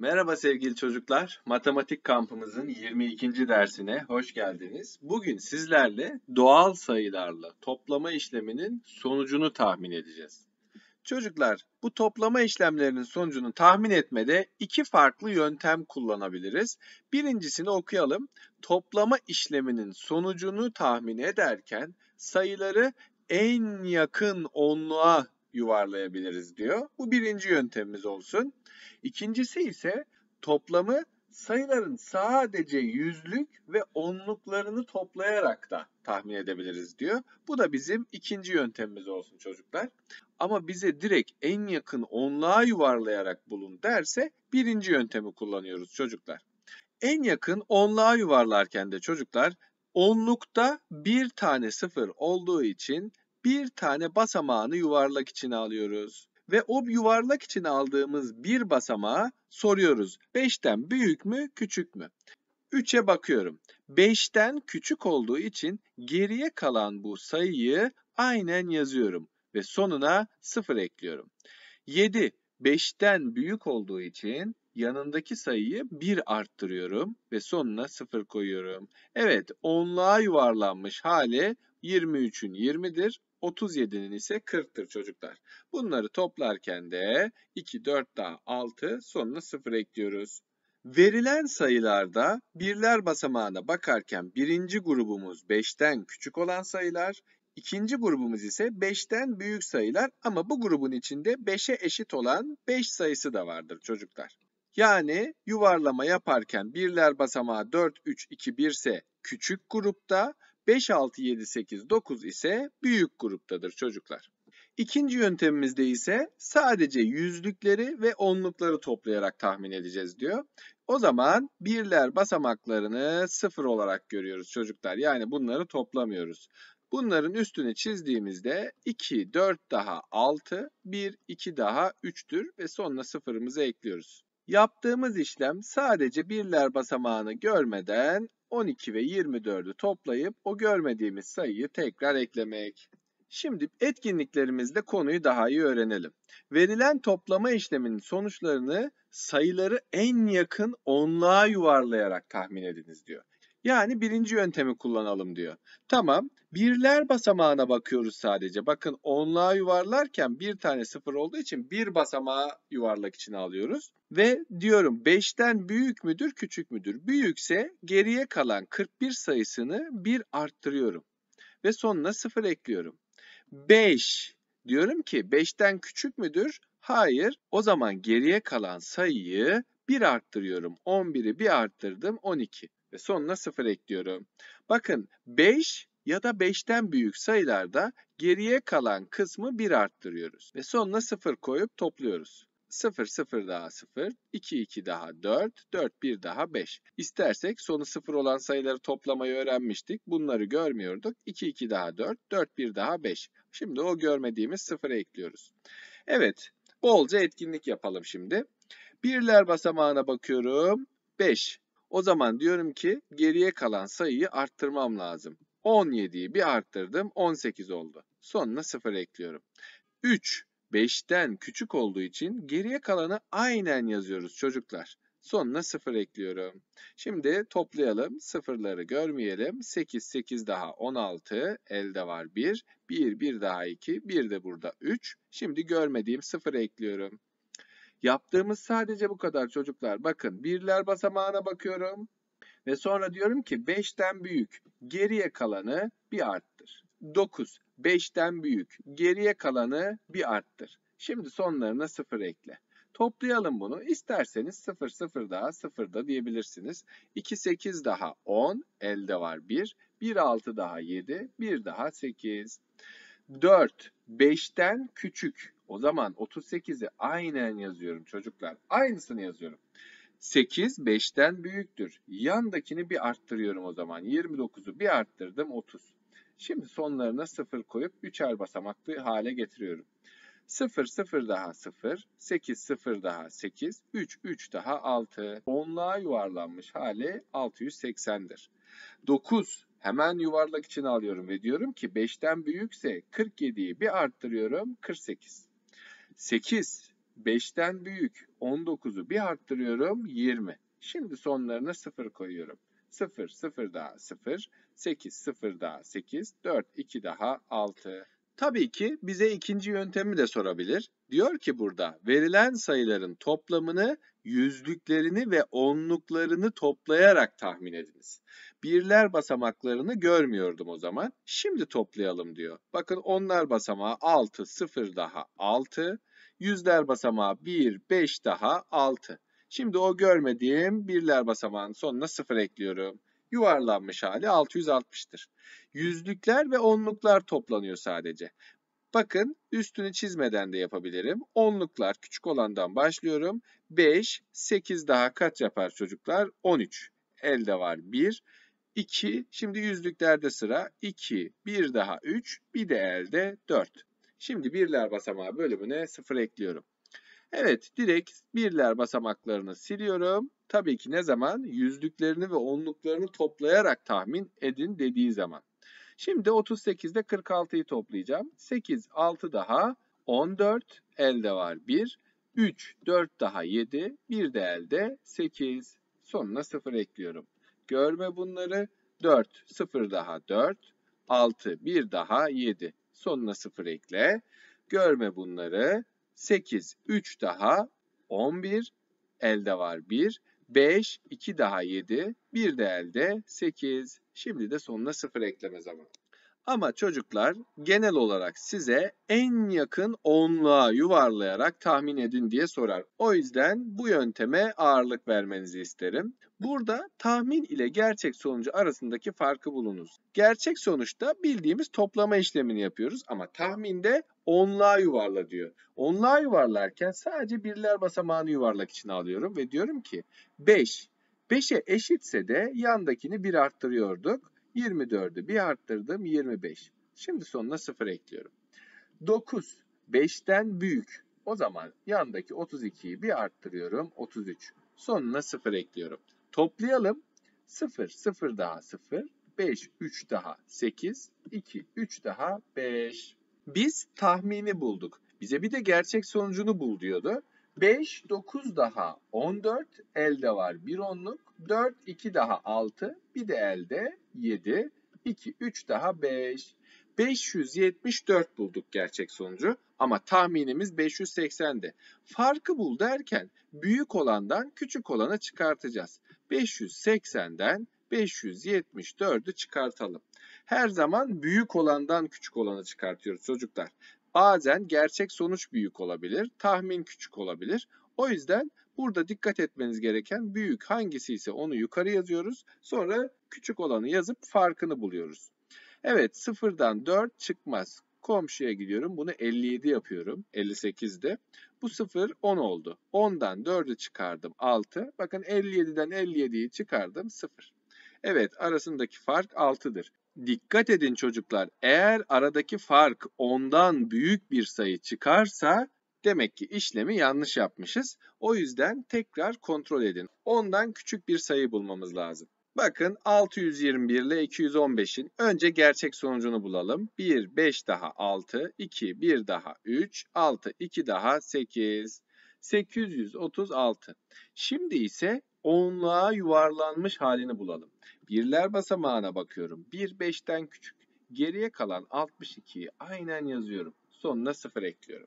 Merhaba sevgili çocuklar. Matematik kampımızın 22. dersine hoş geldiniz. Bugün sizlerle doğal sayılarla toplama işleminin sonucunu tahmin edeceğiz. Çocuklar, bu toplama işlemlerinin sonucunu tahmin etmede iki farklı yöntem kullanabiliriz. Birincisini okuyalım. Toplama işleminin sonucunu tahmin ederken sayıları en yakın onluğa yuvarlayabiliriz diyor. Bu birinci yöntemimiz olsun. İkincisi ise toplamı sayıların sadece yüzlük ve onluklarını toplayarak da tahmin edebiliriz diyor. Bu da bizim ikinci yöntemimiz olsun çocuklar. Ama bize direkt en yakın onluğa yuvarlayarak bulun derse birinci yöntemi kullanıyoruz çocuklar. En yakın onluğa yuvarlarken de çocuklar onlukta bir tane sıfır olduğu için bir tane basamağını yuvarlak içine alıyoruz. Ve o yuvarlak içine aldığımız bir basamağı soruyoruz. 5'ten büyük mü küçük mü? 3'e bakıyorum. 5'ten küçük olduğu için geriye kalan bu sayıyı aynen yazıyorum ve sonuna 0 ekliyorum. 7 5'ten büyük olduğu için yanındaki sayıyı 1 arttırıyorum ve sonuna 0 koyuyorum. Evet onluğa yuvarlanmış hali 23'ün 20'dir. 37'nin ise 40'tır çocuklar. Bunları toplarken de 2, 4 daha 6 sonuna 0 ekliyoruz. Verilen sayılarda birler basamağına bakarken birinci grubumuz 5'ten küçük olan sayılar, ikinci grubumuz ise 5'ten büyük sayılar ama bu grubun içinde 5'e eşit olan 5 sayısı da vardır çocuklar. Yani yuvarlama yaparken birler basamağı 4, 3, 2, 1 ise küçük grupta, 5, 6, 7, 8, 9 ise büyük gruptadır çocuklar. İkinci yöntemimizde ise sadece yüzlükleri ve onlukları toplayarak tahmin edeceğiz diyor. O zaman birler basamaklarını sıfır olarak görüyoruz çocuklar. Yani bunları toplamıyoruz. Bunların üstünü çizdiğimizde 2, 4 daha 6, 1, 2 daha 3'tür ve sonuna sıfırımızı ekliyoruz. Yaptığımız işlem sadece birler basamağını görmeden 12 ve 24'ü toplayıp o görmediğimiz sayıyı tekrar eklemek. Şimdi etkinliklerimizde konuyu daha iyi öğrenelim. Verilen toplama işleminin sonuçlarını sayıları en yakın onluğa yuvarlayarak tahmin ediniz diyor. Yani birinci yöntemi kullanalım diyor. Tamam. Birler basamağına bakıyoruz sadece. Bakın onluğa yuvarlarken bir tane sıfır olduğu için bir basamağı yuvarlak için alıyoruz. Ve diyorum 5'ten büyük müdür küçük müdür? Büyükse geriye kalan 41 sayısını bir arttırıyorum. Ve sonuna sıfır ekliyorum. 5 diyorum ki 5'ten küçük müdür? Hayır. O zaman geriye kalan sayıyı 1 arttırıyorum. 11'i bir arttırdım 12 ve sonuna 0 ekliyorum. Bakın 5 ya da 5'ten büyük sayılarda geriye kalan kısmı 1 arttırıyoruz ve sonuna 0 koyup topluyoruz. 0 0 daha 0, 2 2 daha 4, 4 1 daha 5. İstersek sonu 0 olan sayıları toplamayı öğrenmiştik. Bunları görmüyorduk. 2 2 daha 4, 4 1 daha 5. Şimdi o görmediğimiz 0'a ekliyoruz. Evet, bolca etkinlik yapalım şimdi. Birler basamağına bakıyorum. 5. O zaman diyorum ki geriye kalan sayıyı arttırmam lazım. 17'yi bir arttırdım 18 oldu. Sonuna 0 ekliyorum. 3 5'ten küçük olduğu için geriye kalanı aynen yazıyoruz çocuklar. Sonuna 0 ekliyorum. Şimdi toplayalım. Sıfırları görmeyelim. 8, 8 daha 16. Elde var 1. 1, 1 daha 2. 1 de burada 3. Şimdi görmediğim 0 ekliyorum. Yaptığımız sadece bu kadar çocuklar. Bakın birler basamağına bakıyorum. Ve sonra diyorum ki 5'ten büyük geriye kalanı bir arttır. 9 5'ten büyük geriye kalanı bir arttır. Şimdi sonlarına 0 ekle. Toplayalım bunu. İsterseniz 0 0 daha 0 da diyebilirsiniz. 2 8 daha 10 elde var 1. 1 6 daha 7 1 daha 8. 4 5'ten küçük. O zaman 38'i aynen yazıyorum çocuklar. Aynısını yazıyorum. 8 5'ten büyüktür. Yandakini bir arttırıyorum o zaman. 29'u bir arttırdım 30. Şimdi sonlarına 0 koyup 3'er basamaklı hale getiriyorum. 0 0 daha 0, 8 0 daha 8, 3 3 daha 6. Onluğa yuvarlanmış hali 680'dir. 9 Hemen yuvarlak içine alıyorum ve diyorum ki 5'ten büyükse 47'yi bir arttırıyorum 48. 8 5'ten büyük 19'u bir arttırıyorum 20. Şimdi sonlarına 0 koyuyorum. 0 0 daha 0 8 0 daha 8 4 2 daha 6. Tabii ki bize ikinci yöntemi de sorabilir. Diyor ki burada verilen sayıların toplamını, yüzlüklerini ve onluklarını toplayarak tahmin ediniz. Birler basamaklarını görmüyordum o zaman. Şimdi toplayalım diyor. Bakın onlar basamağı 6, 0 daha 6. Yüzler basamağı 1, 5 daha 6. Şimdi o görmediğim birler basamağın sonuna 0 ekliyorum yuvarlanmış hali 660'tır. Yüzlükler ve onluklar toplanıyor sadece. Bakın üstünü çizmeden de yapabilirim. Onluklar küçük olandan başlıyorum. 5, 8 daha kaç yapar çocuklar? 13. Elde var 1, 2. Şimdi yüzlüklerde sıra 2, 1 daha 3, bir de elde 4. Şimdi birler basamağı bölümüne 0 ekliyorum. Evet direkt birler basamaklarını siliyorum. Tabii ki ne zaman? Yüzlüklerini ve onluklarını toplayarak tahmin edin dediği zaman. Şimdi 38'de 46'yı toplayacağım. 8, 6 daha 14 elde var 1. 3, 4 daha 7, 1 de elde 8. Sonuna 0 ekliyorum. Görme bunları. 4, 0 daha 4, 6, 1 daha 7. Sonuna 0 ekle. Görme bunları. 8, 3 daha 11, elde var 1. 5, 2 daha 7, bir de elde 8. Şimdi de sonuna 0 ekleme zamanı. Ama çocuklar genel olarak size en yakın onluğa yuvarlayarak tahmin edin diye sorar. O yüzden bu yönteme ağırlık vermenizi isterim. Burada tahmin ile gerçek sonucu arasındaki farkı bulunuz. Gerçek sonuçta bildiğimiz toplama işlemini yapıyoruz ama tahminde onluğa yuvarla diyor. Onluğa yuvarlarken sadece birler basamağını yuvarlak için alıyorum ve diyorum ki 5. 5'e eşitse de yandakini 1 arttırıyorduk. 24'ü bir arttırdım 25. Şimdi sonuna 0 ekliyorum. 9 5'ten büyük. O zaman yandaki 32'yi bir arttırıyorum 33. Sonuna 0 ekliyorum. Toplayalım. 0 0 daha 0 5 3 daha 8 2 3 daha 5. Biz tahmini bulduk. Bize bir de gerçek sonucunu bul diyordu. 5, 9 daha 14, elde var bir onluk. 4, 2 daha 6, bir de elde 7, 2, 3 daha 5. 574 bulduk gerçek sonucu ama tahminimiz 580'di. Farkı bul derken büyük olandan küçük olana çıkartacağız. 580'den 574'ü çıkartalım. Her zaman büyük olandan küçük olanı çıkartıyoruz çocuklar. Bazen gerçek sonuç büyük olabilir, tahmin küçük olabilir. O yüzden burada dikkat etmeniz gereken büyük hangisi ise onu yukarı yazıyoruz. Sonra küçük olanı yazıp farkını buluyoruz. Evet sıfırdan 4 çıkmaz. Komşuya gidiyorum. Bunu 57 yapıyorum. 58'de. Bu 0 10 oldu. 10'dan 4'ü çıkardım 6. Bakın 57'den 57'yi çıkardım 0. Evet arasındaki fark 6'dır. Dikkat edin çocuklar eğer aradaki fark 10'dan büyük bir sayı çıkarsa Demek ki işlemi yanlış yapmışız. O yüzden tekrar kontrol edin. Ondan küçük bir sayı bulmamız lazım. Bakın 621 ile 215'in önce gerçek sonucunu bulalım. 1, 5 daha 6, 2, 1 daha 3, 6, 2 daha 8, 836. Şimdi ise onluğa yuvarlanmış halini bulalım. Birler basamağına bakıyorum. 1, 5'ten küçük. Geriye kalan 62'yi aynen yazıyorum. Sonuna 0 ekliyorum.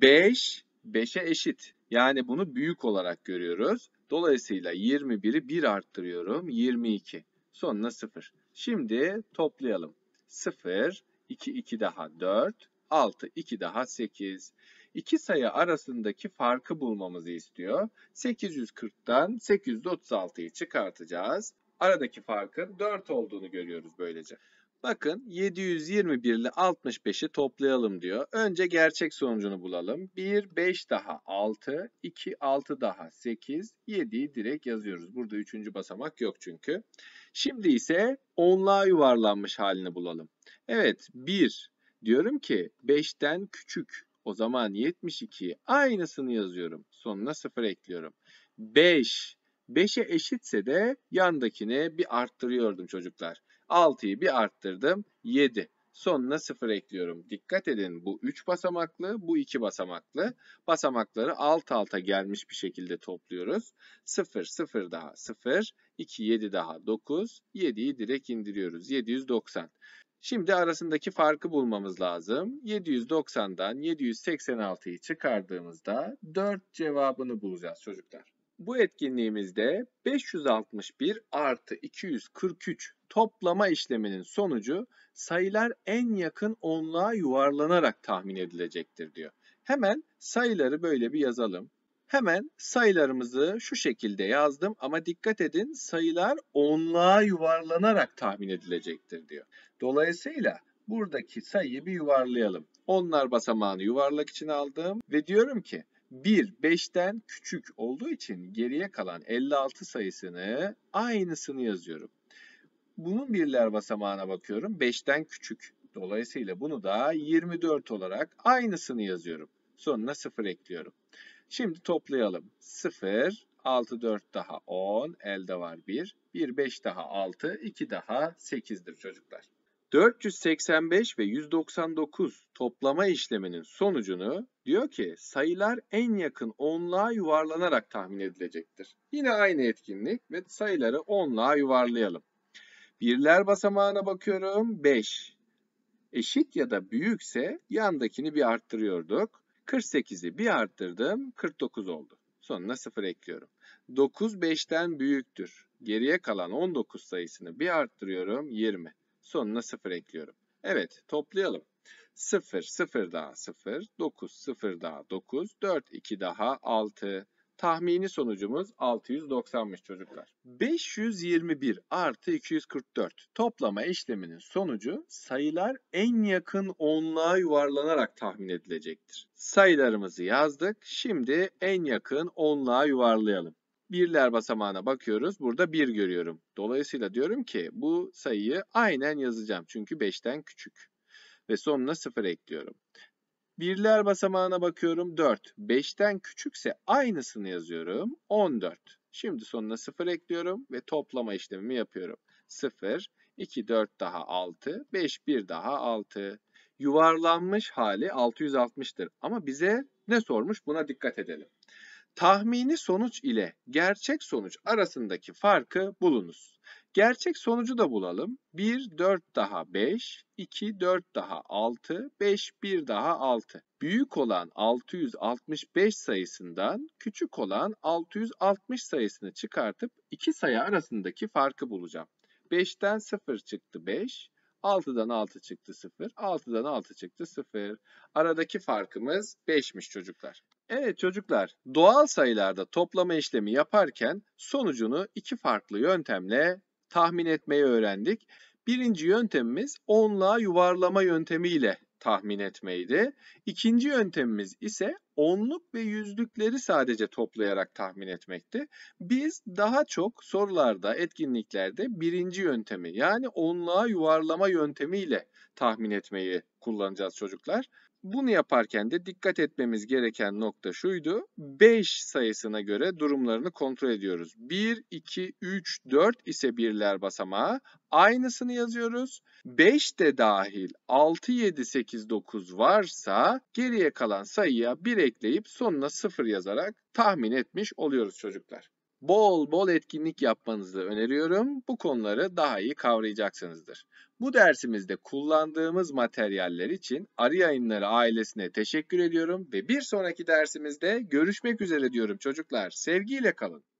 5 5'e eşit. Yani bunu büyük olarak görüyoruz. Dolayısıyla 21'i 1 arttırıyorum. 22. Sonuna 0. Şimdi toplayalım. 0, 2, 2 daha 4, 6, 2 daha 8. İki sayı arasındaki farkı bulmamızı istiyor. 840'tan 836'yı çıkartacağız. Aradaki farkın 4 olduğunu görüyoruz böylece. Bakın 721 ile 65'i toplayalım diyor. Önce gerçek sonucunu bulalım. 1, 5 daha 6, 2, 6 daha 8, 7'yi direkt yazıyoruz. Burada 3. basamak yok çünkü. Şimdi ise onluğa yuvarlanmış halini bulalım. Evet 1 diyorum ki 5'ten küçük. O zaman 72 aynısını yazıyorum. Sonuna 0 ekliyorum. 5 5'e eşitse de yandakini bir arttırıyordum çocuklar. 6'yı bir arttırdım 7. Sonuna 0 ekliyorum. Dikkat edin bu 3 basamaklı, bu 2 basamaklı. Basamakları alt alta gelmiş bir şekilde topluyoruz. 0, 0 daha 0, 2, 7 daha 9, 7'yi direkt indiriyoruz. 790. Şimdi arasındaki farkı bulmamız lazım. 790'dan 786'yı çıkardığımızda 4 cevabını bulacağız çocuklar bu etkinliğimizde 561 artı 243 toplama işleminin sonucu sayılar en yakın onluğa yuvarlanarak tahmin edilecektir diyor. Hemen sayıları böyle bir yazalım. Hemen sayılarımızı şu şekilde yazdım ama dikkat edin sayılar onluğa yuvarlanarak tahmin edilecektir diyor. Dolayısıyla buradaki sayıyı bir yuvarlayalım. Onlar basamağını yuvarlak için aldım ve diyorum ki 1 5'ten küçük olduğu için geriye kalan 56 sayısını aynısını yazıyorum. Bunun birler basamağına bakıyorum. 5'ten küçük. Dolayısıyla bunu da 24 olarak aynısını yazıyorum. Sonuna 0 ekliyorum. Şimdi toplayalım. 0, 6, 4 daha 10, elde var 1. 1, 5 daha 6, 2 daha 8'dir çocuklar. 485 ve 199 toplama işleminin sonucunu diyor ki sayılar en yakın onluğa yuvarlanarak tahmin edilecektir. Yine aynı etkinlik ve sayıları onluğa yuvarlayalım. Birler basamağına bakıyorum 5. Eşit ya da büyükse yandakini bir arttırıyorduk. 48'i bir arttırdım 49 oldu. Sonuna 0 ekliyorum. 9 5'ten büyüktür. Geriye kalan 19 sayısını bir arttırıyorum 20. Sonuna 0 ekliyorum. Evet toplayalım. 0, 0 daha 0, 9, 0 daha 9, 4, 2 daha 6. Tahmini sonucumuz 690'mış çocuklar. 521 artı 244 toplama işleminin sonucu sayılar en yakın onluğa yuvarlanarak tahmin edilecektir. Sayılarımızı yazdık. Şimdi en yakın onluğa yuvarlayalım birler basamağına bakıyoruz. Burada 1 görüyorum. Dolayısıyla diyorum ki bu sayıyı aynen yazacağım. Çünkü 5'ten küçük. Ve sonuna 0 ekliyorum. Birler basamağına bakıyorum 4. 5'ten küçükse aynısını yazıyorum 14. Şimdi sonuna 0 ekliyorum ve toplama işlemimi yapıyorum. 0, 2, 4 daha 6, 5, 1 daha 6. Yuvarlanmış hali 660'tır. Ama bize ne sormuş buna dikkat edelim. Tahmini sonuç ile gerçek sonuç arasındaki farkı bulunuz. Gerçek sonucu da bulalım. 1, 4 daha 5, 2, 4 daha 6, 5, 1 daha 6. Büyük olan 665 sayısından küçük olan 660 sayısını çıkartıp iki sayı arasındaki farkı bulacağım. 5'ten 0 çıktı 5, 6'dan 6 çıktı 0, 6'dan 6 çıktı 0. Aradaki farkımız 5'miş çocuklar. Evet çocuklar, doğal sayılarda toplama işlemi yaparken sonucunu iki farklı yöntemle tahmin etmeyi öğrendik. Birinci yöntemimiz onluğa yuvarlama yöntemiyle tahmin etmeydi. İkinci yöntemimiz ise onluk ve yüzlükleri sadece toplayarak tahmin etmekti. Biz daha çok sorularda, etkinliklerde birinci yöntemi yani onluğa yuvarlama yöntemiyle tahmin etmeyi kullanacağız çocuklar. Bunu yaparken de dikkat etmemiz gereken nokta şuydu. 5 sayısına göre durumlarını kontrol ediyoruz. 1, 2, 3, 4 ise birler basamağı. Aynısını yazıyoruz. 5 de dahil 6, 7, 8, 9 varsa geriye kalan sayıya 1 ekleyip sonuna 0 yazarak tahmin etmiş oluyoruz çocuklar. Bol bol etkinlik yapmanızı öneriyorum. Bu konuları daha iyi kavrayacaksınızdır. Bu dersimizde kullandığımız materyaller için Arı Yayınları ailesine teşekkür ediyorum ve bir sonraki dersimizde görüşmek üzere diyorum çocuklar. Sevgiyle kalın.